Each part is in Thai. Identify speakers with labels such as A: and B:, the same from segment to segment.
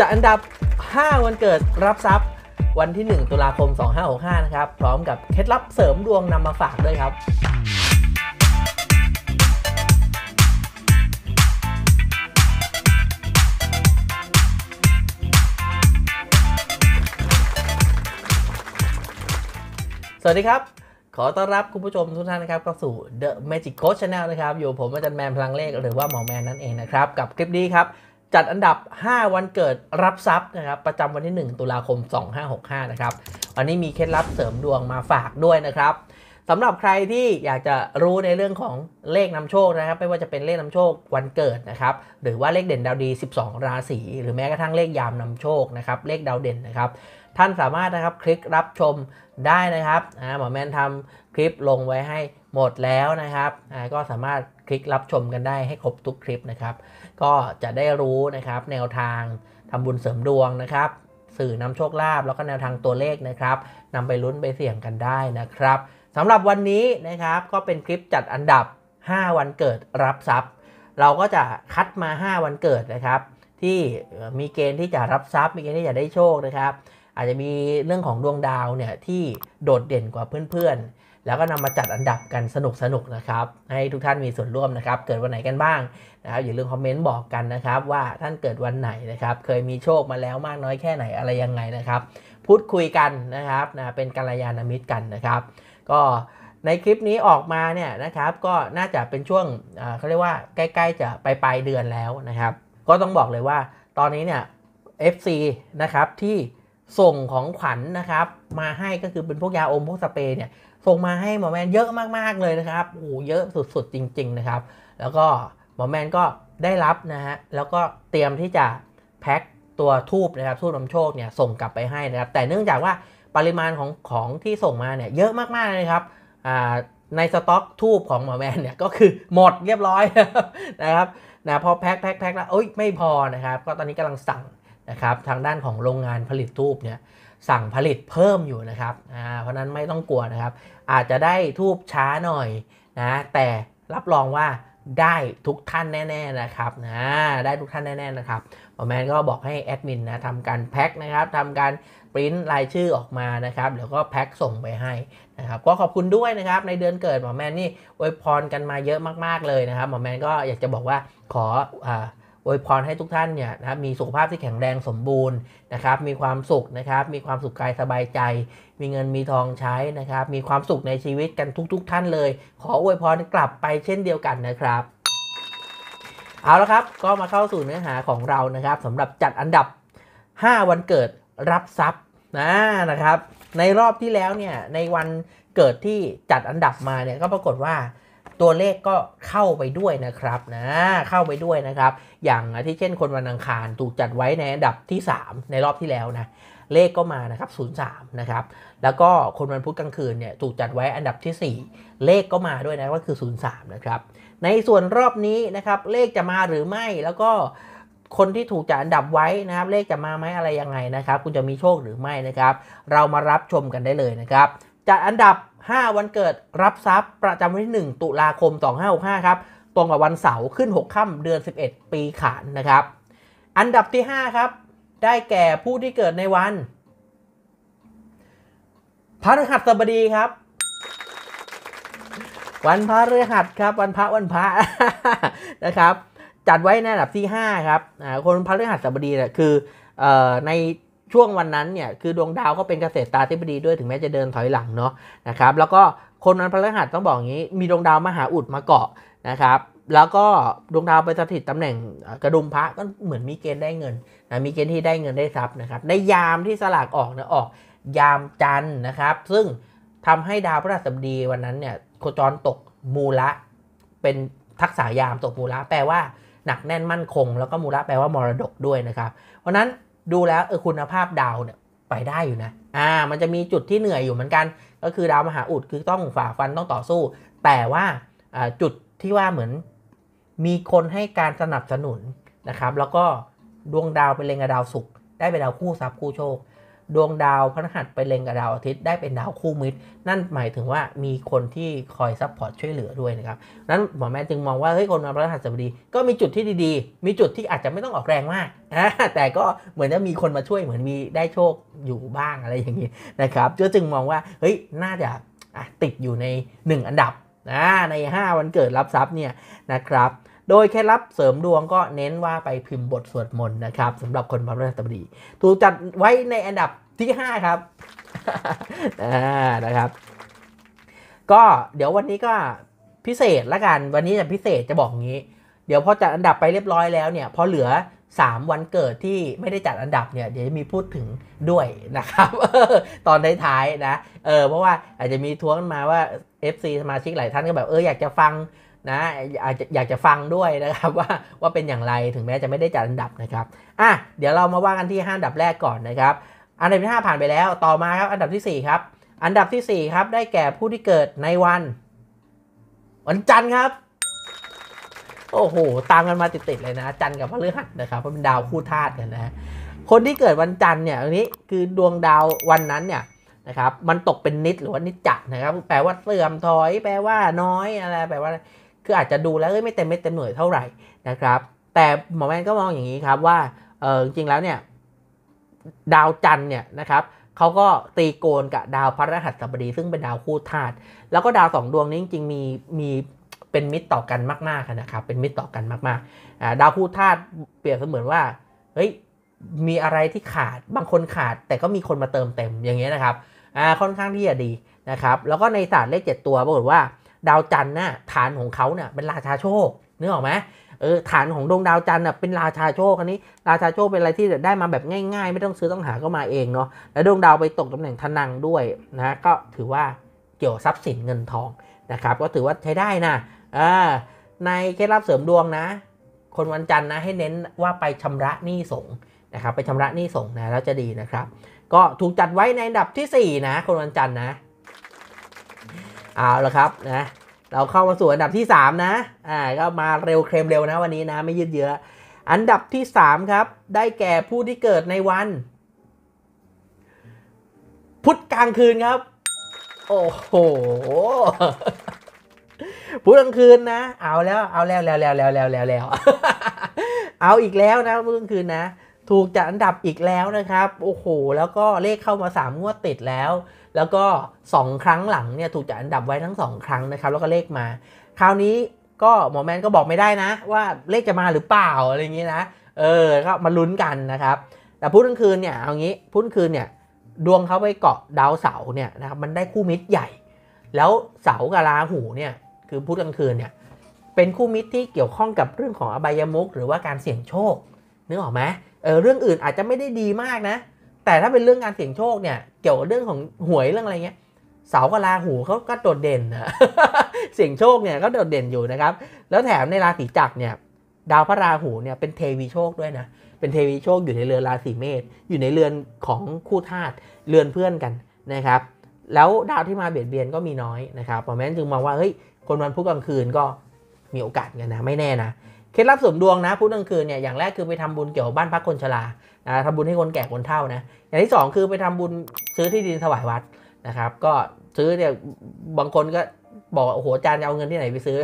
A: จะอันดับ 5 วันเกิดรับทรัพย์ วันที่ 1 ตุลาคม 2565 นะครับ พร้อมกับ เคล็ดลับเสริมดวงนำมาฝากด้วยครับ สวัสดีครับ ขอต้อนรับคุณผู้ชมทุกท่านนะครับเข้าสู่ The Magic Coach Channel นะครับ อยู่ผมอาจารย์แมนพลังเลข หรือว่าหมอแมนนั่นเองนะครับ กับคลิปนี้ครับจัดอันดับ 5 วันเกิดรับทรัพย์นะครับ ประจำวันที่ 1 ตุลาคม 2565 นะครับ วันนี้มีเคล็ดลับเสริมดวงมาฝากด้วยนะครับสำหรับใครที่อยากจะรู้ในเรื่องของเลขนำโชคนะครับ ไม่ว่าจะเป็นเลขนำโชควันเกิดนะครับ หรือว่าเลขเด่นดาวดี 12 ราศีหรือแม้กระทั่งเลขยามนำโชคนะครับเลขดาวเด่นนะครับ ท่านสามารถนะครับคลิกรับชมได้นะครับหมอแมนทำคลิปลงไว้ให้หมดแล้วนะครับก็สามารถคลิกรับชมกันได้ให้ครบทุกคลิปนะครับ ก็จะได้รู้นะครับ แนวทางทำบุญเสริมดวงนะครับ สื่อนำโชคลาภแล้วก็แนวทางตัวเลขนะครับนำไปลุ้นไปเสี่ยงกันได้นะครับสำหรับวันนี้นะครับก็เป็นคลิปจัดอันดับ 5 วันเกิดรับทรัพย์ เราก็จะคัดมา 5 วันเกิดนะครับ ที่มีเกณฑ์ที่จะรับทรัพย์ มีเกณฑ์ที่จะได้โชคนะครับ อาจจะมีเรื่องของดวงดาวเนี่ยที่โดดเด่นกว่าเพื่อนๆแล้วก็นำมาจัดอันดับกันสนุกสนุกนะครับ ให้ทุกท่านมีส่วนร่วมนะครับเกิดวันไหนกันบ้างนะครับอย่าลืมคอมเมนต์บอกกันนะครับ ว่าท่านเกิดวันไหนนะครับ เคยมีโชคมาแล้วมากน้อยแค่ไหนอะไรยังไงนะครับ พูดคุยกันนะครับนะเป็นกัลยาณมิตรกันนะครับก็ในคลิปนี้ออกมาเนี่ยนะครับก็น่าจะเป็นช่วงเขาเรียกว่าใกล้ ๆจะไปลายเดือนแล้วนะครับก็ต้องบอกเลยว่าตอนนี้เนี่ย FC นะครับที่ส่งของขวัญนนะครับมาให้ก็คือเป็นพวกยาอมพวกสเปรย์เนี่ยส่งมาให้หมอแมนเยอะมากๆเลยนะครับโอ้เยอะสุดๆจริงๆนะครับแล้วก็หมอแมนก็ได้รับนะฮะแล้วก็เตรียมที่จะ แพ็คตัวทูบนะครับทูบนำโชคเนี่ยส่งกลับไปให้นะครับแต่เนื่องจากว่าปริมาณของของที่ส่งมาเนี่ยเยอะมากๆเลยครับในสต็อกทูบของหมอแมนเนี่ยก็คือหมดเรียบร้อยนะครับนะพอแพ็คแพ็คแพ็คแล้วเอ้ยไม่พอนะครับก็ตอนนี้กำลังสั่งนะครับทางด้านของโรงงานผลิตทูบเนี่ยสั่งผลิตเพิ่มอยู่นะครับอ่าเพราะนั้นไม่ต้องกลัวนะครับ อาจจะได้ทูบช้าหน่อยนะแต่รับรองว่าได้ทุกท่านแน่ๆนะครับนะได้ทุกท่านแน่ๆนะครับหมอแมนก็บอกให้แอดมินนะทำการแพ็คนะครับทำการพริพ์รายชื่อออกมานะครับแล้วก็แพ็คส่งไปให้นะครับก็ขอบคุณด้วยนะครับในเดือนเกิดหมอแมนนี่อวยพรกันมาเยอะมากๆเลยนะครับหมอแมนก็อยากจะบอกว่าขออวยพรให้ทุกท่านเนี่ยนะมีสุขภาพที่แข็งแรงสมบูรณ์นะครับมีความสุขนะครับมีความสุขกายสบายใจ มีเงินมีทองใช้นะครับมีความสุขในชีวิตกันทุกๆท่านเลย ขออวยพรกลับไปเช่นเดียวกันนะครับเอาละครับก็มาเข้าสู่เนื้อหาของเรานะครับสำหรับจัดอันดับ 5 วันเกิดรับทรัพยนะนะครับ ในรอบที่แล้วเนี่ย ในวันเกิดที่จัดอันดับมาเนี่ย ก็ปรากฏว่าตัวเลขก็เข้าไปด้วยนะครับนะเข้าไปด้วยนะครับอย่างที่เช่นคนวันอังคารถูกจัดไว้ในอันดับที่ 3 ในรอบที่แล้วนะ เลขก็มานะครับ03นะครับแล้วก็คนวันพุธกลางคืนเนี่ยถูกจัดไว้อันดับที่ 4 เลขก็มาด้วยนะก็คือ 03นะครับในส่วนรอบนี้นะครับเลขจะมาหรือไม่แล้วก็คนที่ถูกจัดอันดับไว้นะครับ เลขจะมาไหมอะไร ยังไงนะครับ คุณจะมีโชคหรือไม่นะครับ เรามารับชมกันได้เลยนะครับจัดอันดับ 5 วันเกิดรับทรัพย์ ประจำวันที่ 1 ตุลาคม 2565ครับ ตรงกับวันเสาร์ขึ้น 6ค่ำเดือน 11 ปีขานนะครับ อันดับที่ 5 ครับ ได้แก่ผู้ที่เกิดในวันพระฤหัสบดีครับ วันพระฤหัสครับ วันพระวันพระนะครับจัดไว้ในอันดับที่ 5ครับคนพฤหัสบดีเนี่ยคือในช่วงวันนั้นเนี่ยคือดวงดาวก็เป็นเกษตรตาธิบดีด้วยถึงแม้จะเดินถอยหลังเนาะนะครับ แล้วก็คนวันพฤหัสต้องบอกอย่างนี้มีดวงดาวมหาอุดมาเกาะนะครับ แล้วก็ดวงดาวไปสถิตตำแหน่งกระดุมพระก็เหมือนมีเกณฑ์ได้เงินนะมีเกณฑ์ที่ได้เงินได้ทรัพย์นะครับในยามที่สลากออกเนี่ยออก ยามจันทร์นะครับ ซึ่งทำให้ดาวพฤหัสบดีวันนั้นเนี่ยโคจรตกมูละเป็นทักษะยามตกมูละแปลว่าหนักแน่นมั่นคงแล้วก็มูระแปลว่ามรดกด้วยนะครับ เพราะนั้นดูแล้วเออคุณภาพดาวเนี่ยไปได้อยู่นะอ่ามันจะมีจุดที่เหนื่อยอยู่เหมือนกัน ก็คือดาวมหาอุดคือต้องฝ่าฟันต้องต่อสู้ แต่ว่าจุดที่ว่าเหมือนมีคนให้การสนับสนุนนะครับแล้วก็ดวงดาวเป็นเลงดาวสุขได้เป็นดาวคู่ทรัพย์คู่โชคดวงดาวพฤหัสไปเล็งกับดาวอาทิตย์ ได้เป็นดาวคู่มิตรนั่นหมายถึงว่ามีคนที่คอยซัพพอร์ตช่วยเหลือด้วยนะครับนั้นหมอแม่จึงมองว่าเฮ้ยคนมานพฤหัสบดีก็มีจุดที่ดีๆ มีจุดที่อาจจะไม่ต้องออกแรงมาก แต่ก็เหมือนจะมีคนมาช่วยเหมือนมีได้โชคอยู่บ้างอะไรอย่างนี้นะครับก็จึงมองว่าเฮ้ยน่าจะติดอยู่ใน 1 อันดับใน 5 วันเกิดรับทรัพย์เนี่ยนะครับโดยเคล็ดลับเสริมดวงก็เน้นว่าไปพิมพ์บทสวดมนต์นะครับสำหรับคนพระฤหับดีถูกจัดไว้ในอันดับที่ 5 ครับนะครับ ก็เดี๋ยววันนี้ก็พิเศษละกัน วันนี้จะพิเศษจะบอกงี้เดี๋ยวพอจัดอันดับไปเรียบร้อยแล้วเนี่ยพอเหลือ 3 วันเกิดที่ไม่ได้จัดอันดับเนี่ยเดี๋ยวจะมีพูดถึงด้วย นะครับตอนท้ายๆนะเออเพราะว่าอาจจะมีทวงมาว่า FC สมาชิกหลายท่านก็แบบเอออยากจะฟังนะอาจจะอยากจะฟังด้วยนะครับว่าว่าเป็นอย่างไรถึงแม้จะไม่ได้จัดอันดับนะครับอ่ะเดี๋ยวเรามาว่ากันที่ 5 อันดับแรกก่อนนะครับ อันดับที่5ผ่านไปแล้วต่อมาครับอันดับที่4ครับ อันดับที่ 4 ครับ ได้แก่ผู้ที่เกิดในวัน วันจันทร์ครับ โอ้โห ตามกันมาติดๆเลยนะจันทร์กับพฤหัสนะครับเพราะเป็นดาวคู่ธาตุกันนะคนที่เกิดวันจันทร์เนี่ยอันนี้คือดวงดาววันนั้นเนี่ยนะครับมันตกเป็นนิดหรือว่านิจจะนะครับแปลว่าเสื่อมถอย แปลว่าน้อยอะไรแปลว่าคืออาจจะดูแล้วไม่เต็มไม่เต็มหน่วยเท่าไหร่นะครับ แต่หมอแมนก็มองอย่างนี้ครับว่าเออจริงแล้วเนี่ยดาวจันเนี่ยนะครับเขาก็ตีโกนกับดาวพระรหัสบดีซึ่งเป็นดาวคู่ธาตุแล้วก็ดาวสองดวงนี้จริงๆมีมีเป็นมิตรต่อกันมากๆนะครับเป็นมิตรต่อกันมากๆดาวคู่ธาตุเปรียบเสมือนว่าเฮ้ยมีอะไรที่ขาดบางคนขาดแต่ก็มีคนมาเติมเต็มอย่างเงี้ยนะครับค่อนข้างที่จะดีนะครับแล้วก็ในศาสตร์เลขเจ็ดตัวปรากฏว่าดาวจันทร์น่ะฐานของเขาเนี่ยเป็นราชาโชคนึกออกไหมเออฐานของดวงดาวจันทร์เป็นราชาโชคอันนี้ราชาโชคเป็นอะไรที่ได้มาแบบง่ายๆ ไม่ต้องซื้อต้องหาก็มาเองเนาะและดวงดาวไปตกตำแหน่งทนังด้วยนะก็ถือว่าเกี่ยวทรัพย์สินเงินทองนะครับ ก็ถือว่าใช้ได้นะในเคล็ดลับเสริมดวงนะ คนวันจันทร์นะให้เน้นว่าไปชำระหนี้สงนะครับ ไปชำระหนี้สงนะแล้วจะดีนะครับ ก็ถูกจัดไว้ในอันดับที่4นะคนวันจันทร์นะเอาละครับนะ เราเข้ามาสู่อันดับที่3นะอ่าก็มาเร็วเคลมเร็วนะ วันนี้นะ ไม่ยืดเยื้ออันดับที่3ครับ ได้แก่ผู้ที่เกิดในวัน พุธกลางคืนครับ โอ้โหพุธกลางคืนนะเอาแล้วเอาแล้วแล้วแล้วแล้วแล้วแล้วแล้ว เอาอีกแล้วนะพุธกลางคืนนะ ถูกจัดอันดับอีกแล้วนะครับ โอ้โห แล้วก็เลขเข้ามา3งวดติดแล้วแล้วก็ 2 ครั้งหลังเนี่ยถูกจัดอันดับไว้ทั้ง2ครั้งนะครับ แล้วก็เลขมาคราวนี้ก็หมอแมนก็บอกไม่ได้นะ ว่าเลขจะมาหรือเปล่าอะไรอย่างงี้นะเออก็มาลุ้นกันนะครับ แต่พุธกลางคืนเนี่ยเอางี้พุธกลางคืนเนี่ยดวงเขาไปเกาะดาวเสาเนี่ยนะครับมันได้คู่มิตรใหญ่ แล้วเสากับราหูเนี่ยคือพุธกลางคืนเนี่ยเป็นคู่มิตรที่เกี่ยวข้องกับเรื่องของอบายมุกหรือว่าการเสี่ยงโชคนึกออกไหมเออเรื่องอื่นอาจจะไม่ได้ดีมากนะแต่ถ้าเป็นเรื่องการเสี่ยงโชคเนี่ยกี่ยวกับเรื่องของหวยเรื่องอะไรเงี้ย เสากับราหูเขาก็โดดเด่นนะเสียงโชคเนี่ยก็โดดเด่นอยู่นะครับ แล้วแถมในราศีจักรเนี่ยดาวพระราหูเนี่ยเป็นเทวีโชคด้วยนะเป็นเทวีโชคอยู่ในเรือนราศีเมษอยู่ในเรือนของคู่ธาตุเรือนเพื่อนกันนะครับ แล้วดาวที่มาเบียดเบียนก็มีน้อยนะครับเพราะฉะนั้นจึงมองว่าเฮ้ยคนวันพุธกลางคืนก็มีโอกาสกันนะไม่แน่นะเคล็ดลับสมดวงนะ พูดกลางคืนเนี่ย อย่างแรกคือไปทำบุญเกี่ยวกับบ้านพักคนชราทำบุญให้คนแก่คนเฒ่านะ อย่างที่2คือไปทำบุญซื้อที่ดินถวายวัดนะครับ ก็ซื้อเนี่ยบางคนก็บอกโอ้โหจานจะเอาเงินที่ไหนไปซื้อ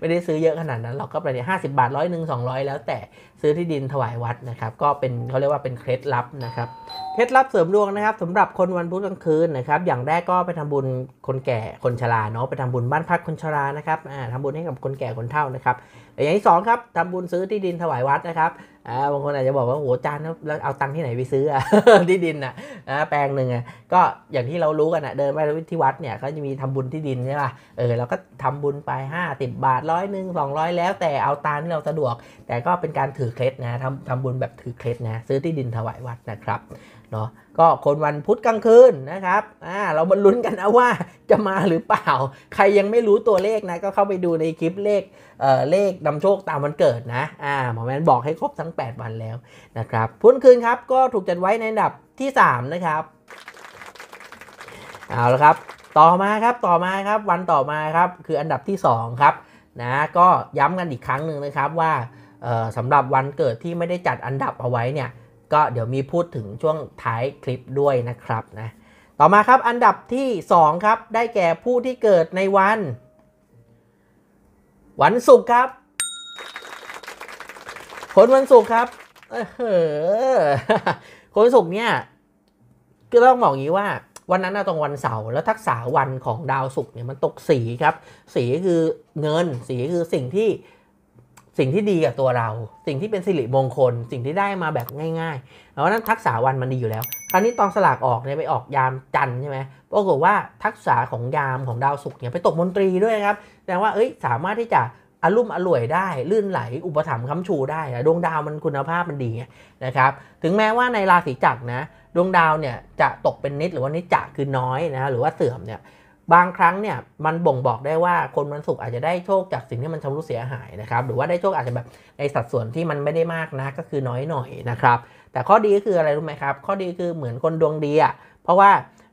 A: ไม่ได้ซื้อเยอะขนาดนั้นเราก็ปเะมาณห้าสิบาทร้อยหนึ่งสองร้อยแล้วแต่ซื้อที่ดินถวายวัดนะครับ ก็เป็นเขาเรียกว่าเป็น เคล็ดลับนะครับเคล็ดลับเสริมดวงนะครับสำหรับคนวันพุธกลางคืนนะครับอย่างแรกก็ไปทำบุญคนแก่คนชราเนาะไปทำบุญบ้านพักคนชรานะครับทำบุญให้กับคนแก่คนเฒ่านะครับ อย่างที่สองครับทำบุญซื้อที่ดินถวายวัดนะครับอ่าบางคนอาจจะบอกว่าโหจานแล้วเอาตังค์ที่ไหนไปซื้ออะที่ดินอะนะแปลงหนึ่งอะก็อย่างที่เรารู้กันอะเดินไปที่วัดเนี่ยเขาจะมีทำบุญที่ดินใช่ป่ะเออเราก็ทำบุญไป5ิบาทร้อยหนึ่งสองร้อยแล้วแต่เอาตามที่เราสะดวก แต่ก็เป็นการถือเคล็ดนะทำทำบุญแบบถือเคล็ดนะซื้อที่ดินถวายวัดนะครับเนาะก็คนวันพุธกลางคืนนะครับอ่าเรามาลุ้นกันนะว่าจะมาหรือเปล่า ใครยังไม่รู้ตัวเลขนะก็เข้าไปดูในคลิปเลขเอ่อเลขนำโชคตามวันเกิดนะอ่าหมอแมนบอกให้ครบทั้งง8วันแล้วนะครับพุ้นคืนครับก็ถูกจัดไว้ในอันดับที่ 3 นะครับเอาละครับต่อมาครับต่อมาครับวันต่อมาครับคืออันดับที่2ครับนะก็ย้ำกันอีกครั้งหนึ่งนะครับว่าสำหรับวันเกิดที่ไม่ได้จัดอันดับเอาไว้เนี่ยก็เดี๋ยวมีพูดถึงช่วงท้ายคลิปด้วยนะครับนะต่อมาครับอันดับที่2ครับได้แก่ผู้ที่เกิดในวัน วันศุกร์ครับคนวันศุกร์ครับ เออคนวันศุกร์เนี่ย ก็ต้องบอกงี้ว่า วันนั้นตรงวันเสาร์แล้วทักษะวันของดาวศุกร์เนี่ยมันตกสีครับ สีคือเงินสีคือสิ่งที่สิ่งที่ดีกับตัวเรา สิ่งที่เป็นสิริมงคล สิ่งที่ได้มาแบบง่ายๆ เพราะนั้นทักษะวันมันดีอยู่แล้วคราวนี้ตอนสลากออกเนี่ยไปออกยามจันใช่ไหมปรากฏว่าทักษะของยามของดาวศุกร์เนี่ยไปตกมนตรีด้วยครับแสดงว่า เอ้ย สามารถที่จะอารมุ่อร่วยได้ลื่นไหลอุปถัมภ์ค้ำชูได้ดวงดาวมันคุณภาพมันดีนะครับถึงแม้ว่าในราศีจักรนะดวงดาวเนี่ยจะตกเป็นนิดหรือว่านิจักคือน้อยนะหรือว่าเสื่อมเนี่ย บางครั้งเนี่ยมันบ่งบอกได้ว่าคนวันศุกร์อาจจะได้โชคจากสิ่งที่มันชำรุดเสียหายนะครับหรือว่าได้โชคอาจจะแบบในสัดส่วนที่มันไม่ได้มากนะก็คือน้อยหน่อยนะครับ แต่ข้อดีก็คืออะไรรู้ไหมครับ ข้อดีคือเหมือนคนดวงดีอะ่ะเพราะว่า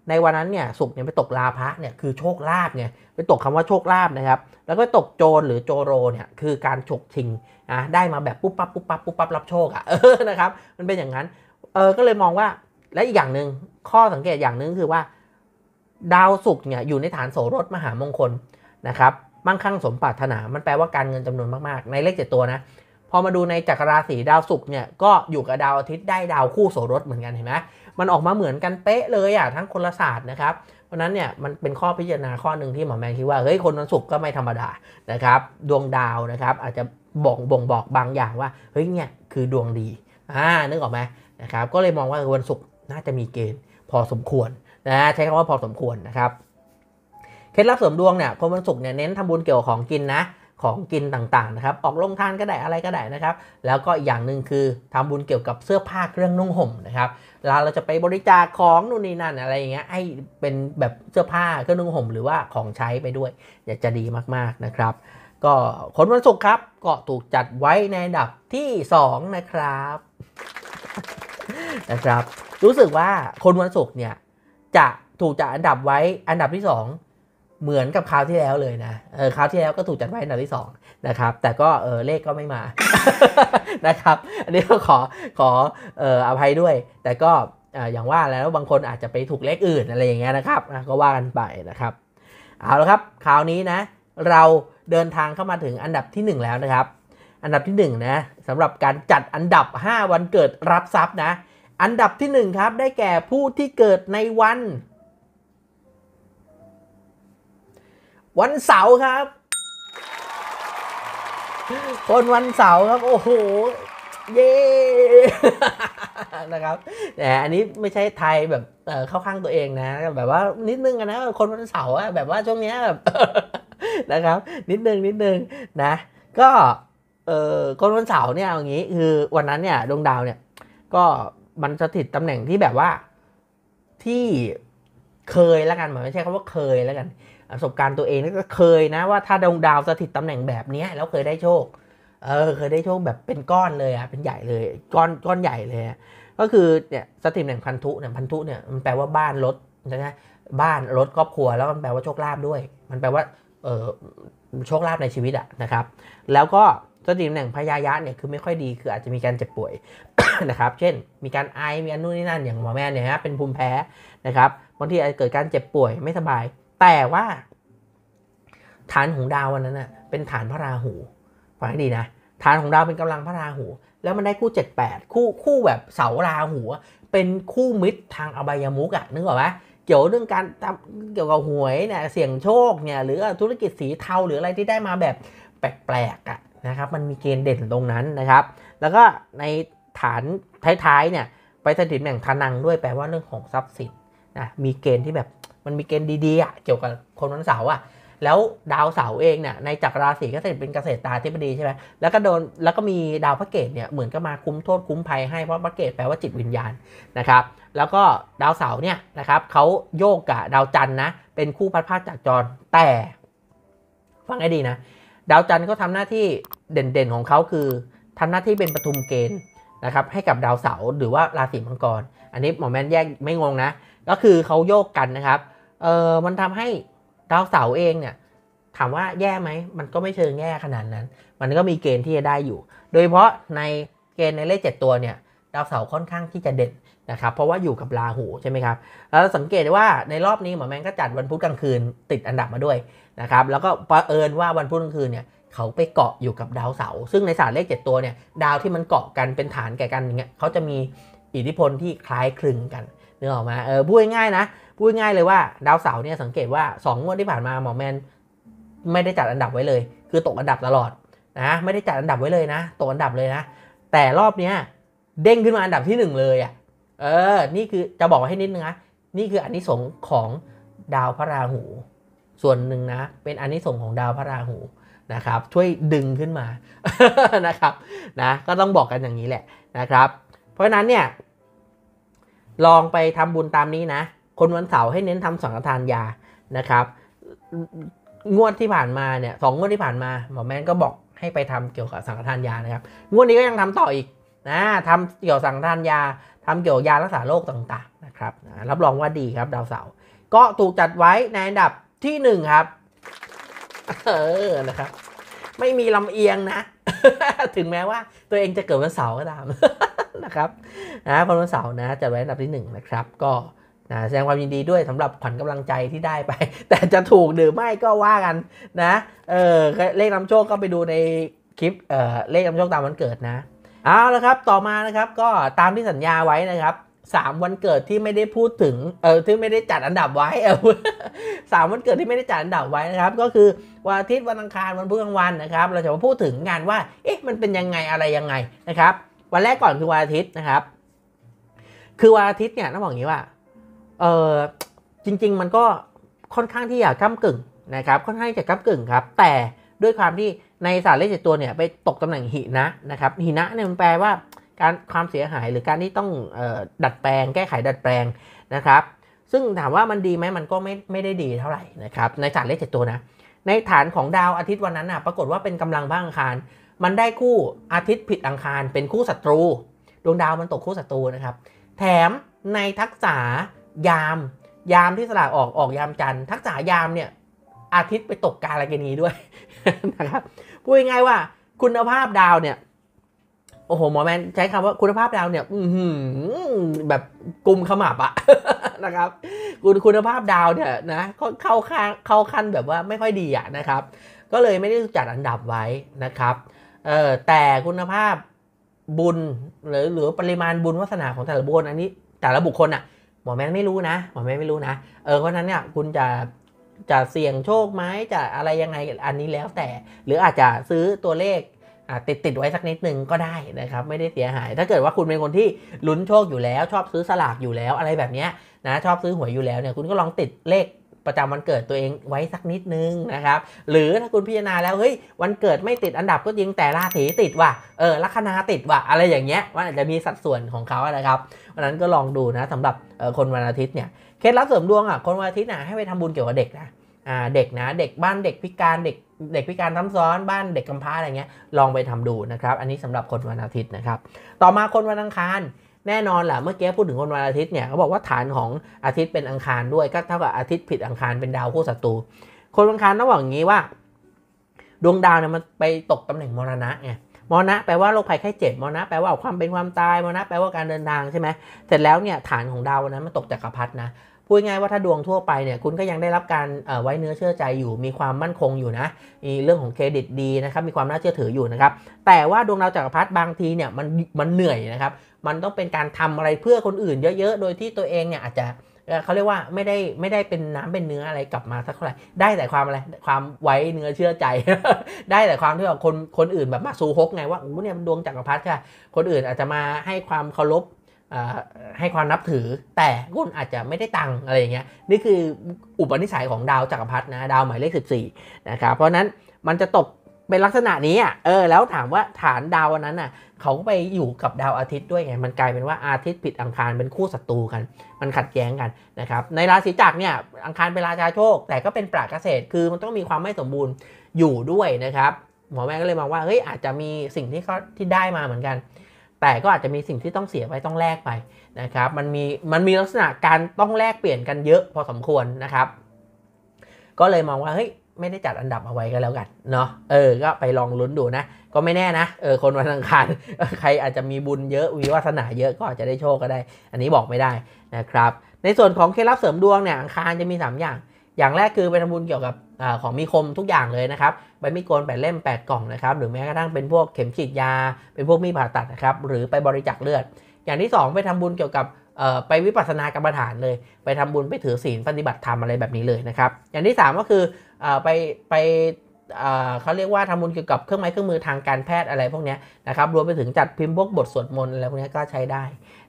A: ในวันนั้นเนี่ยสุกเนี่ยไปตกลาภะเนี่ยคือโชคลาภเนี่ยไปตกคำว่าโชคลาภนะครับ แล้วก็ตกโจรหรือโจโรเนี่ยคือการฉกชิงอ่ะได้มาแบบปุ๊บปั๊บปุ๊บปั๊บปุ๊บปั๊บรับโชคอ่ะนะครับมันเป็นอย่างนั้นเออก็เลยมองว่าและอีกอย่างหนึ่งข้อสังเกตอย่างหนึ่งคือว่า ดาวสุกเนี่ยอยู่ในฐานโสรถมหามงคลนะครับมั่งคั่งสมปรารถนา มันแปลว่าการเงินจำนวนมากๆในเลขเจ็ดตัวนะพอมาดูในจักรราศีดาวสุกเนี่ยก็อยู่กับดาวอาทิตย์ได้ดาวคู่โสรถเหมือนกันเห็นไหมมันออกมาเหมือนกันเป๊ะเลยอ่ะทั้งคนละศาสตร์นะครับเพราะนั้นเนี่ยมันเป็นข้อพิจารณาข้อหนึ่งที่หมอแมนคิดว่าเฮ้ยคนวันศุกร์ก็ไม่ธรรมดานะครับดวงดาวนะครับอาจจะบ่งบ่งบอกบางอย่างว่าเฮ้ยเนี่ยคือดวงดีอ่านึกออกไหมนะครับก็เลยมองว่าวันศุกร์น่าจะมีเกณฑ์ พอสมควรนะใช้คำว่าพอสมควรนะครับเคล็ดลับเสริมดวงเนี่ยคนวันศุกร์เนี่ยเน้นทำบุญเกี่ยวของกินนะของกินต่างๆ นะครับออกลงทานก็ได้อะไรก็ได้นะครับ แล้วก็อย่างหนึ่งคือทำบุญเกี่ยวกับเสื้อผ้าเครื่องนุ่งห่มนะครับเราเราจะไปบริจาคของนู่นนี่นั่นอะไรอย่างเงี้ยให้เป็นแบบเสื้อผ้าเครื่องนุ่งห่มหรือว่าของใช้ไปด้วยอยากจะดีมากๆนะครับ ก็คนวันศุกร์ครับก็ถูกจัดไว้ในอันดับที่2นะครับนะครับรู้สึกว่าคนวันศุกร์เนี่ยจะถูกจัดอันดับไว้อันดับที่ 2เหมือนกับคราวที่แล้วเลยนะ เออ คราวที่แล้วก็ถูกจัดไว้อันดับที่2นะครับ แต่ก็เออเลขก็ไม่มา นะครับ อันนี้ก็ขอขอเอออภัยด้วย แต่ก็อย่างว่าแล้วบางคนอาจจะไปถูกเลขอื่นอะไรอย่างเงี้ยนะครับก็ว่ากันไปนะครับ เอาละครับ คราวนี้นะ เราเดินทางเข้ามาถึงอันดับที่ 1 แล้วนะครับ อันดับที่1นะสำหรับการจัดอันดับ 5 วันเกิดรับทรัพย์นะ อันดับที่1ครับได้แก่ผู้ที่เกิดในวันวันเสาร์ครับ คนวันเสาร์ครับ โอ้โห เย้ นะครับ แต่อันนี้ไม่ใช่ไทยแบบเข้าข้างตัวเองนะ แบบว่านิดนึงนะคนวันเสาร์แบบว่าช่วงนี้แบบนะครับ นิดนึงนิดนึงนะ ก็ เออคนวันเสาร์เนี่ยเอางี้ คือวันนั้นเนี่ยดวงดาวเนี่ยก็มันสถิตตำแหน่งที่แบบว่าที่เคยแล้วกันหมายไม่ใช่คำว่าเคยแล้วกันประสบการณ์ตัวเองก็เคยนะว่าถ้าดวงดาวสถิตตำแหน่งแบบนี้แล้วเคยได้โชค เออเคยได้โชคแบบเป็นก้อนเลยอะเป็นใหญ่เลย ก้อนก้อนใหญ่เลย ก็คือ เนี่ยสถิตแหน่งพันธุเนี่ยพันธุเนี่ยมันแปลว่าบ้านรถนะบ้านรถครอบครัว แล้วมันแปลว่าโชคลาภด้วย มันแปลว่าเออโชคลาภในชีวิตอะนะครับ แล้วก็สถิตตำแหน่งพยายะเนี่ยคือไม่ค่อยดีคืออาจจะมีการเจ็บป่วยนะครับ เช่น มีการไอมีอันนู่นนี่นั่นอย่างหมอแม่เนี่ยฮะเป็นภูมิแพ้นะครับบางทีอาจจะเกิดการเจ็บป่วยไม่สบายแต่ว่า ฐานของดาววันนั้นน่ะเป็นฐานพระราหูฟังให้ดีนะ ฐานของดาวเป็นกำลังพระราหู แล้วมันได้คู่ 78 คู่คู่แบบเสาราหู เป็นคู่มิตรทางอบายมุกอะนึกออกไหมเกี่ยวเรื่องการเกี่ยวกับหวยเนี่ยเสี่ยงโชคเนี่ยหรือธุรกิจสีเทาหรืออะไรที่ได้มาแบบแปลกๆอะนะครับ มันมีเกณฑ์เด่นตรงนั้นนะครับ แล้วก็ในฐานท้ายๆเนี่ยไปสถิตแห่งทานังด้วยแปลว่าเรื่องของทรัพย์สินนะมีเกณฑ์ที่แบบมันมีเกณฑ์ดีๆอ่ะเกี่ยวกับคนวันเสาร์อ่ะ แล้วดาวเสาเองเนี่ยในจักรราศีก็จะเป็นเกษตรตาธิบดีใช่ไหมแล้วก็โดน แล้วก็มีดาวพระเกตเนี่ยเหมือนก็มาคุ้มโทษคุ้มภัยให้เพราะพระเกตแปลว่าจิตวิญญาณนะครับ แล้วก็ดาวเสาเนี่ยนะครับเขาโยกกับดาวจันนะ เป็นคู่พัดพาจากจร แต่ ฟังให้ดีนะ ดาวจันก็ทำหน้าที่เด่นๆของเขาคือทำหน้าที่เป็นปฐุมเกณฑ์นะครับ ให้กับดาวเสาหรือว่าราศีมังกร อันนี้หมอแมนแยกไม่งงนะ ก็คือเขาโยกกันนะครับเออมันทำให้ดาวเสาเองเนี่ยถามว่าแย่ไหม มันก็ไม่เชิงแย่ขนาดนั้น มันก็มีเกณฑ์ที่จะได้อยู่ โดยเฉพาะในเกณฑ์ในเลขเจ็ดตัวเนี่ยดาวเสาร์ค่อนข้างที่จะเด่นนะครับ เพราะว่าอยู่กับราหูใช่ไหมครับ แล้วสังเกตว่าในรอบนี้หมอแมงก็จัดวันพุธกลางคืนติดอันดับมาด้วยนะครับ แล้วก็ประเอิญว่าวันพุธกลางคืนเนี่ยเขาไปเกาะอยู่กับดาวเสาร์ ซึ่งในศาสตร์เลขเจ็ดตัวเนี่ยดาวที่มันเกาะกันเป็นฐานแก่กันอย่างเงี้ยเขาจะมีอิทธิพลที่คล้ายคลึงกันเนื้อออกมา เออพูดง่ายนะ พูดง่ายเลยว่าดาวเสาร์เนี่ยสังเกตว่า2งวดที่ผ่านมาหมอแมนไม่ได้จัดอันดับไว้เลยคือตกอันดับตลอดนะไม่ได้จัดอันดับไว้เลยนะตกอันดับเลยนะแต่รอบเนี้ยเด้งขึ้นมาอันดับที่1เลยอ่ะเออนี่คือจะบอกให้นิดนึงนะนี่คืออันนี้สงของดาวพระราหู ส่วนหนึ่งนะ เป็นอันนี้สงของดาวพระราหูนะครับช่วยดึงขึ้นมานะครับนะ ก็ต้องบอกกันอย่างนี้แหละนะครับ เพราะฉะนั้นเนี่ยลองไปทำบุญตามนี้นะ คนวันเสาร์ให้เน้นทำสังฆทานยา นะครับ งวดที่ผ่านมาเนี่ยสองงวดที่ผ่านมาหมอแมนก็บอกให้ไปทำเกี่ยวกับสังฆทานยานะครับ งวดนี้ก็ยังทำต่ออีกนะทำเกี่ยวสังฆทานยา ทำเกี่ยวยารักษาโรคต่างๆนะครับ รับรองว่าดีครับดาวเสาร์ ก็ถูกจัดไว้ในอันดับที่1ครับ เออ นะครับ ไม่มีลำเอียงนะถึงแม้ว่าตัวเองจะเกิดวันเสาร์ก็ตามนะครับนะคนวันเสาร์นะจะไว้อันดับที่หนะครับ ก็นะแสดงความยินดีด้วยสำหรับขวัญกำลังใจที่ได้ไป แต่จะถูกหรือไม่ก็ว่ากันนะเออเลขนำโชคก็ไปดูในคลิปเออเลขนำโชคตามวันเกิดนะเอาละครับต่อมานะครับก็ตามที่สัญญาไว้นะครับสามวันเกิดที่ไม่ได้พูดถึง เออที่ไม่ได้จัดอันดับไว้เออสามวันเกิดที่ไม่ได้จัดอันดับไว้นะครับ ก็คือวันอาทิตย์วันอังคาร วันพฤหัสวันนะครับ เราจะมาพูดถึงงานว่า เอ๊ะ มันเป็นยังไงอะไรยังไงนะครับ วันแรกก่อนคือวันอาทิตย์นะครับ คือวันอาทิตย์เนี่ยต้องบอกอย่างนี้ว่า เออจริงๆมันก็ค่อนข้างที่อยากก้ากึ่งนะครับ ค่อนข้างจะก้ากึ่งครับ แต่ด้วยความที่ในสารเลขเจ็ดตัวเนี่ยไปตกตำแหน่งหินะนะครับ หินะเนี่ยมันแปลว่าการความเสียหายหรือการที่ต้องดัดแปลง แก้ไขดัดแปลงนะครับ ซึ่งถามว่ามันดีไหมมันก็ไม่ไม่ได้ดีเท่าไหร่นะครับในฐานเลขเจ็ดตัวนะ ในฐานของดาวอาทิตย์วันนั้นนะปรากฏว่าเป็นกำลังพระอังคาร มันได้คู่อาทิตย์ผิดอังคาร เป็นคู่ศัตรูดวงดาวมันตกคู่ศัตรูนะครับ แถมในทักษะยาม ยามที่สลากออกออกยามจันทร์ทักษะยามเนี่ยอาทิตย์ไปตกกาลกินีด้วยนะครับพูดง่ายว่าคุณภาพดาวเนี่ยโอ้โหหมอแมนใช้คำว่าคุณภาพดาวเนี่ยแบบกลุ่มขมับอะนะครับ คุณคุณภาพดาวเนี่ยนะเข้าข้างเข้าขั้นแบบว่าไม่ค่อยดีอะนะครับ ก็เลยไม่ได้จัดอันดับไว้นะครับเออแต่คุณภาพบุญหรือหรือปริมาณบุญวาสนาของแต่ละบุคคลอันนี้ แต่ละบุคคลอะหมอแมนไม่รู้นะหมอแมนไม่รู้นะเออเพราะนั้นเนี่ยคุณจะจะเสี่ยงโชคไหมจะอะไรยังไงอันนี้แล้วแต่ หรืออาจจะซื้อตัวเลขติดติดไว้สักนิดนึงก็ได้นะครับ ไม่ได้เสียหายถ้าเกิดว่าคุณเป็นคนที่ลุ้นโชคอยู่แล้วชอบซื้อสลากอยู่แล้วอะไรแบบนี้นะชอบซื้อหวยอยู่แล้วเนี่ยคุณก็ลองติดเลขประจำวันเกิดตัวเองไว้สักนิดนึงนะครับ หรือถ้าคุณพิจารณาแล้วเฮ้ยวันเกิดไม่ติดอันดับก็ยิงแต่ราศีติดว่ะเออลัคนาติดว่ะอะไรอย่างเงี้ยว่าอาจจะมีสัดส่วนของเขาอะไรครับวันนั้นก็ลองดูนะสำหรับคนวันอาทิตย์เนี่ยเคล็ดลับเสริมดวงอ่ะคนวันอาทิตย์น่ะให้ไปทำบุญเกี่ยวกับเด็กนะอ่าเด็กนะเด็กบ้านเด็กพิการเด็กเด็กพิการซ้ำซ้อนบ้านเด็กกำพร้าอะไรเงี้ยลองไปทำดูนะครับอันนี้สำหรับคนวันอาทิตย์นะครับ ต่อมาคนวันอังคาร แน่นอนแหละเมื่อกี้พูดถึงคนวันอาทิตย์เนี่ยเขาบอกว่าฐานของอาทิตย์เป็นอังคารด้วย ก็เท่ากับอาทิตย์ผิดอังคารเป็นดาวคู่ศัตรูคนอังคารต้องบอกอย่างนี้ว่า ดวงดาวเนี่ยมันไปตกตำแหน่งมรณะไงมรณะแปลว่าโรคภัยไข้เจ็บมรณะแปลว่าความเป็นความตายมรณะแปลว่าการเดินทางใช่ไหมเสร็จแล้วเนี่ยฐานของดาวนั้นมันตกจักรพรรดินะพูดง่ายว่าถ้าดวงทั่วไปเนี่ยคุณก็ยังได้รับการไว้เนื้อเชื่อใจอยู่ มีความมั่นคงอยู่นะมีเรื่องของเครดิตดีนะครับมีความน่าเชื่อถืออยู่นะครับแต่ว่าดวงดาวจักรพรรดิบางทีเนี่ยมันมันเหนื่อยนะครับมันต้องเป็นการทำอะไรเพื่อคนอื่นเยอะ ๆ โดยที่ตัวเองเนี่ยอาจจะเขาเรียกว่าไม่ได้ไม่ได้เป็นน้ำเป็นเนื้ออะไรกลับมาสักเท่าไหร่ได้แต่ความอะไรความไว้เนื้อเชื่อใจ ได้แต่ความที่แบบคนคนอื่นแบบมาซูฮกไงว่าอู้เนี่ยมันดวงจักรพรรดิค่ะคนอื่นอาจจะมาให้ความเคารพให้ความนับถือแต่รุนอาจจะไม่ได้ตังอะไรอย่างเงี้ยนี่คืออุปนิสัยของดาวจักรพรรดินะดาวหมายเลข 14นะครับเพราะนั้นมันจะตกเป็นลักษณะนี้อ่ะเออแล้วถามว่าฐานดาวนั้นอ่ะเขาก็ไปอยู่กับดาวอาทิตย์ด้วยไง มันกลายเป็นว่าอาทิตย์ผิดอังคารเป็นคู่ศัตรูกัน มันขัดแย้งกันนะครับในราศีจักรเนี่ยอังคารเป็นราชาโชค แต่ก็เป็นปราเกษตรคือมันต้องมีความไม่สมบูรณ์อยู่ด้วยนะครับ หมอแม่ก็เลยมองว่าเฮ้ยอาจจะมีสิ่งที่เขาที่ได้มาเหมือนกันแต่ก็อาจจะมีสิ่งที่ต้องเสียไปต้องแลกไปนะครับมันมีมันมีลักษณะการต้องแลกเปลี่ยนกันเยอะพอสมควรนะครับ ก็เลยมองว่าเฮ้ยไม่ได้จัดอันดับเอาไว้ก็แล้วกันเนาะเออก็ไปลองลุ้นดูนะก็ไม่แน่นะเออคนวันอังคารใครอาจจะมีบุญเยอะวิวาสนาเยอะก็อาจจะได้โชคก็ได้ อันนี้บอกไม่ได้นะครับ ในส่วนของเคล็ดลับเสริมดวงเนี่ยอังคารจะมี3อย่างอย่างแรกคือไปทำบุญเกี่ยวกับอของมีคมทุกอย่างเลยนะครับใบมีโกนแปดเล่ม8กล่องนะครับ หรือแม้กระทั่งเป็นพวกเข็มฉีดยาเป็นพวกมีดผ่าตัดนะครับหรือไปบริจาคเลือด อย่างที่ 2 ไปทำบุญเกี่ยวกับไปวิปัสสนากรรมฐานเลย ไปทำบุญไปถือศีลปฏิบัติธรรมอะไรแบบนี้เลยนะครับ อย่างที่ 3 ก็คือไปไปเขาเรียกว่าทำบุญเกี่ยวกับเครื่องไม้เครื่องมือทางการแพทย์อะไรพวกนี้นะครับรวมไปถึงจัดพิมพ์พวกบทสวดมนต์อะไรพวกนี้ก็ใช้ได้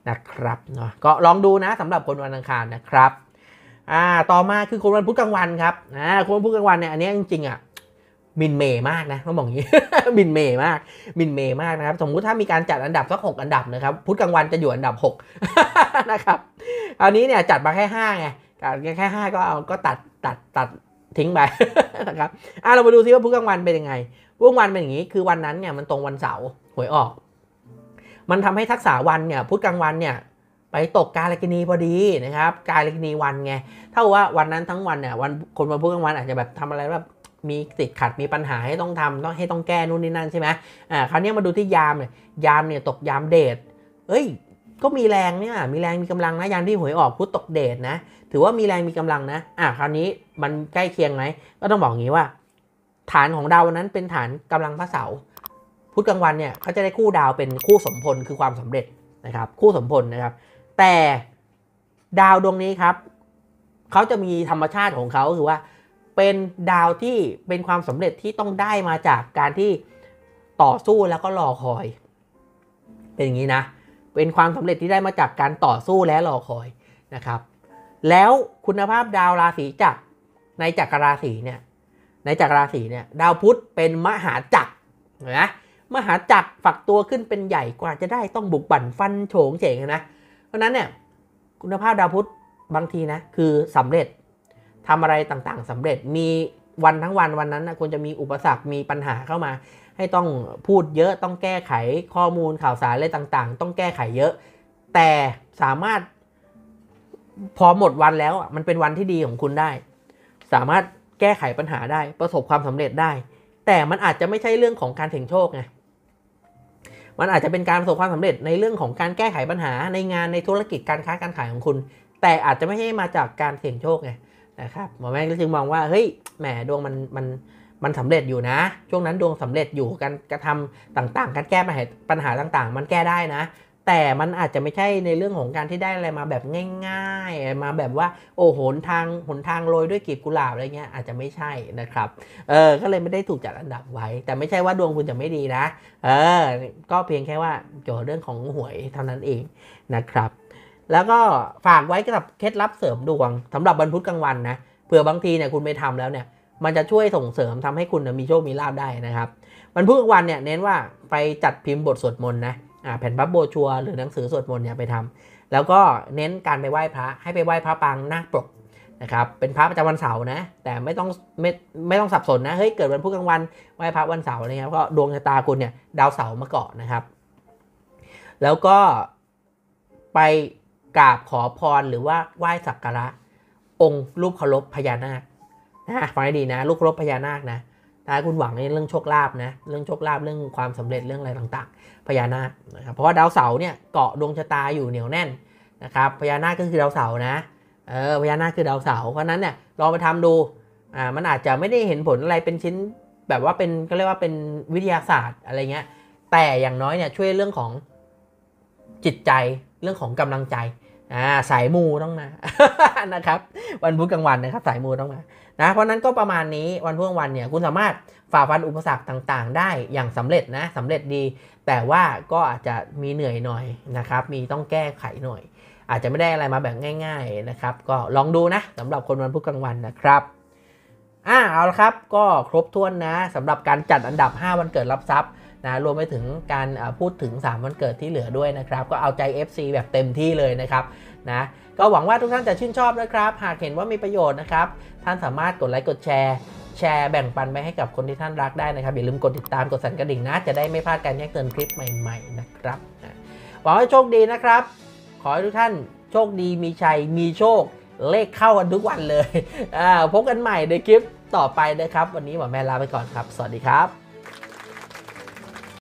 A: นะครับเนาะก็ลองดูนะสำหรับคนวันอังคารนะครับ่าต่อมาคือคนวันพุธกลางวันครับอ่าคนวันพุธกลางวันเนี่ยอันนี้จริงๆอ่ะมินเมย์มากนะต้องบอกอย่างนี้มินเมย์มากมินเมย์มากนะครับสมมุติถ้ามีการจัดอันดับสักหกอันดับนะครับพุธกลางวันจะอยู่อันดับ6นะครับอันนี้เนี่ยจัดมาแค่5ไงแค่ห้าก็เอาก็ตัดตัดตัดทิ้งไปนะครับอ่าเรามาดูซิว่าพุธกลางวันเป็นยังไงพุธกลางวันเป็นอย่างนี้คือวันนั้นเนี่ยมันตรงวันเสาร์หวยออก มันทำให้ทักษะวันเนี่ยพุธกลางวันเนี่ยไปตกกาลกินีพอดีนะครับ กาลกินีวันไง เท่าว่าวันนั้นทั้งวันเนี่ยวันคนมาพูดกลางวันอาจจะแบบทำอะไรแบบมีติดขัดมีปัญหาให้ต้องทำต้องให้ต้องแก้นู่นนี่นั่นใช่ไหมอ่าคราวนี้มาดูที่ยามเนี่ยยามเนี่ยตกยามเดทเอ้ย ก็มีแรงเนี่ยมีแรงมีกำลังนะยามที่หวยออก พุธตกเดทนะ ถือว่ามีแรงมีกำลังนะอ่าคราวนี้มันใกล้เคียงไหมก็ต้องบอกงี้ว่า ฐานของดาวนั้นเป็นฐานกำลังพระเสาพุธกลางวันเนี่ยเขาจะได้คู่ดาวเป็นคู่สมพลคือความสำเร็จนะครับ คู่สมพลนะครับแต่ดาวดวงนี้ครับเขาจะมีธรรมชาติของเขาคือว่า เป็นดาวที่เป็นความสำเร็จที่ต้องได้มาจากการที่ต่อสู้แล้วก็รอคอย เป็นอย่างนี้นะ เป็นความสำเร็จที่ได้มาจากการต่อสู้และรอคอยนะครับ แล้วคุณภาพดาวราศีจักรในจักรราศีเนี่ยในจักรราศีเนี่ยดาวพุธเป็นมหาจักรนะมหาจักรฝักตัวขึ้นเป็นใหญ่กว่าจะได้ต้องบุกบั่นฟันโฉงเฉงนะเพราะนั้นเนี่ยคุณภาพดาวพุธบางทีนะคือสำเร็จทำอะไรต่างๆ สำเร็จมีวันทั้งวันวันนั้นนะควรจะมีอุปสรรคมีปัญหาเข้ามา ให้ต้องพูดเยอะ ต้องแก้ไขข้อมูลข่าวสารอะไรต่างๆ ต้องแก้ไขเยอะ แต่สามารถพอหมดวันแล้วมันเป็นวันที่ดีของคุณได้ สามารถแก้ไขปัญหาได้ ประสบความสำเร็จได้ แต่มันอาจจะไม่ใช่เรื่องของการเสี่ยงโชคไงมันอาจจะเป็นการประสบความสำเร็จในเรื่องของการแก้ไขปัญหาในงานในธุรกิจการค้าการขายของคุณ แต่อาจจะไม่ให้มาจากการเสี่ยงโชคไงนะครับ หมอแม่ก็จึงมองว่าเฮ้ยแหมดวงมันมันมันสำเร็จอยู่นะ ช่วงนั้นดวงสำเร็จอยู่การกระทำต่างๆ การแก้ปัญหาปัญหาต่างๆ มันแก้ได้นะแต่มันอาจจะไม่ใช่ในเรื่องของการที่ได้อะไรมาแบบง่าย ๆ มาแบบว่าโอ้โหนทางหนทางโรยด้วยกีบกุหลาบอะไรเงี้ยอาจจะไม่ใช่นะครับเออก็เลยไม่ได้ถูกจัดอันดับไว้ แต่ไม่ใช่ว่าดวงคุณจะไม่ดีนะ เออ ก็เพียงแค่ว่าเกี่ยวกับเรื่องของหวยเท่านั้นเองนะครับ แล้วก็ฝากไว้กับเคล็ดลับเสริมดวงสำหรับบรรพุธกลางวันนะเผื่อบางทีเนี่ยคุณไปทำแล้วเนี่ยมันจะช่วยส่งเสริมทำให้คุณมีโชคมีลาบได้นะครับบันพุธกลางวันเนี่ยเน้นว่าไปจัดพิมพ์บทสวดมนต์นะแผ่นพับโบชัวหรือหนังสือสวดมนต์เนี่ยไปทำ แล้วก็เน้นการไปไหว้พระ ให้ไปไหว้พระปางนาคปกนะครับเป็นพระประจำวันเสาร์นะแต่ไม่ต้องไม่ไม่ต้องสับสนนะเฮ้ยเกิดวันพุธกลางวันไหว้พระวันเสาร์นะครับก็ดวงชะตาคุณเนี่ยดาวเสาร์มาเกาะนะครับ แล้วก็ไปกราบขอพรหรือว่าไหว้สักการะ องค์รูปเคารพพญานาคนะฟังให้ดีนะรูปเคารพพญานาคนะ้าคุณหวังในเรื่องโชคลาภนะเรื่องโชคลาภเรื่องความสำเร็จเรื่องอะไรต่าง ๆพญานาคนะครับเพราะว่าดาวเสาเนี่ยเกาะดวงชะตาอยู่เหนียวแน่นนะครับพญานาคก็คือดาวเสานะเออพญานาคคือดาวเสาเพราะนั้นเนี่ยลองไปทำดูอ่ามันอาจจะไม่ได้เห็นผลอะไรเป็นชิ้นแบบว่าเป็นก็เรียกว่าเป็นวิทยาศาสตร์อะไรเงี้ยแต่อย่างน้อยเนี่ยช่วยเรื่องของจิตใจเรื่องของกำลังใจอ่าสายมูต้องมานะครับวันพุธกลางวันนะครับ สายมูต้องมานะเพราะนั้นก็ประมาณนี้วันพุ่วันเนี่ยคุณสามารถฝ่าฟันอุปสรรคต่างๆ ได้อย่างสำเร็จนะสำเร็จดี แต่ว่าก็อาจจะมีเหนื่อยหน่อยนะครับ มีต้องแก้ไขหน่อยอาจจะไม่ได้อะไรมาแบบง่าย ๆนะครับ ก็ลองดูนะสำหรับคนวันพุธกลางวันนะครับอ่าเอาละครับก็ครบถ้วนนะสำหรับการจัดอันดับ 5 วันเกิดรับทรัพย์นะรวมไปถึงการพูดถึง 3 วันเกิดที่เหลือด้วยนะครับ ก็เอาใจ FC แบบเต็มที่เลยนะครับนะก็หวังว่าทุกท่านจะชื่นชอบนะครับ หากเห็นว่ามีประโยชน์นะครับท่านสามารถกดไลค์กดแชร์แชร์แบ่งปันไปให้กับคนที่ท่านรักได้นะครับอย่าลืมกดติดตามกดสั่นกระดิ่งนะ จะได้ไม่พลาดการแจ้งเตือนคลิปใหม่ๆนะครับหวังให้โชคดีนะครับ ขอให้ทุกท่าน โชคดีมีชัยมีโชคเลขเข้ากันทุกวันเลยพบกันใหม่ในคลิปต่อไปนะครับ วันนี้หมอแม่ลาไปก่อนครับ สวัสดีครับ